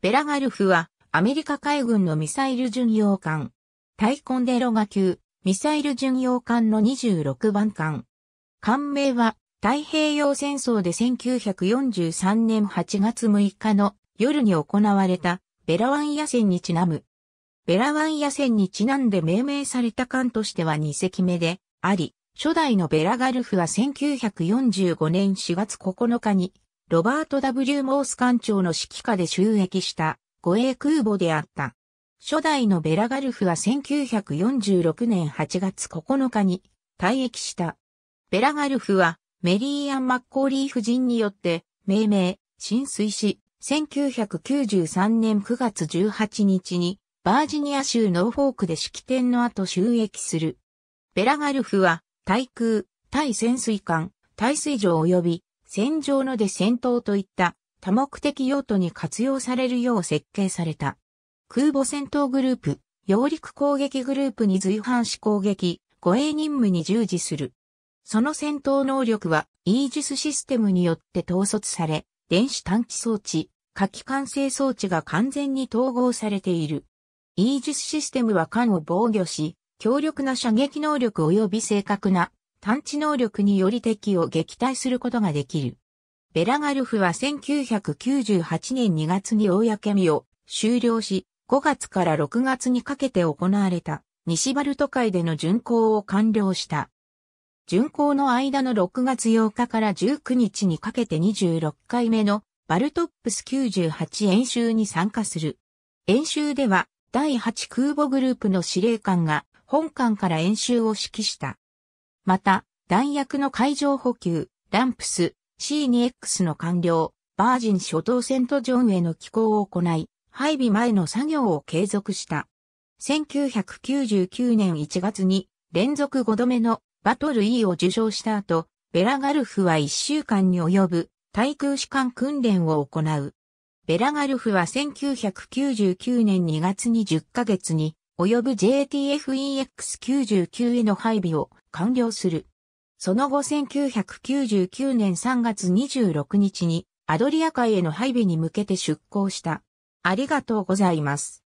ベラガルフはアメリカ海軍のミサイル巡洋艦。タイコンデロガ級、ミサイル巡洋艦の26番艦。艦名は太平洋戦争で1943年8月6日の夜に行われたベラワン野戦にちなむ。ベラワン野戦にちなんで命名された艦としては2隻目であり、初代のベラガルフは1945年4月9日にロバート W. モース艦長の指揮下で収益した護衛空母であった。初代のベラガルフは1946年8月9日に退役した。ベラガルフはメリーアン・マッコーリー夫人によって命名、浸水し、1993年9月18日にバージニア州ノーフォークで式典の後収益する。ベラガルフは対空、対潜水艦、対水上及び戦場ので戦闘といった多目的用途に活用されるよう設計された。空母戦闘グループ、揚陸攻撃グループに随伴し攻撃、護衛任務に従事する。その戦闘能力はイージスシステムによって統率され、電子探知装置、火器管制装置が完全に統合されている。イージスシステムは艦を防御し、強力な射撃能力及び正確な探知能力により敵を撃退することができる。ベラガルフは1998年2月に公見を終了し、5月から6月にかけて行われた西バルト海での巡航を完了した。巡航の間の6月8日から19日にかけて26回目のバルトップス98演習に参加する。演習では第8空母グループの司令官が本艦から演習を指揮した。また、弾薬の海上補給、ランプス、C2X の完了、バージン諸島セントジョンへの寄港を行い、配備前の作業を継続した。1999年1月に連続5度目のバトル E を受賞した後、ベラガルフは1週間に及ぶ対空士官訓練を行う。ベラガルフは1999年2月に10ヶ月に及ぶ JTF-EX99 への配備を完了する。その後1999年3月26日にアドリア海への配備に向けて出港した。ありがとうございます。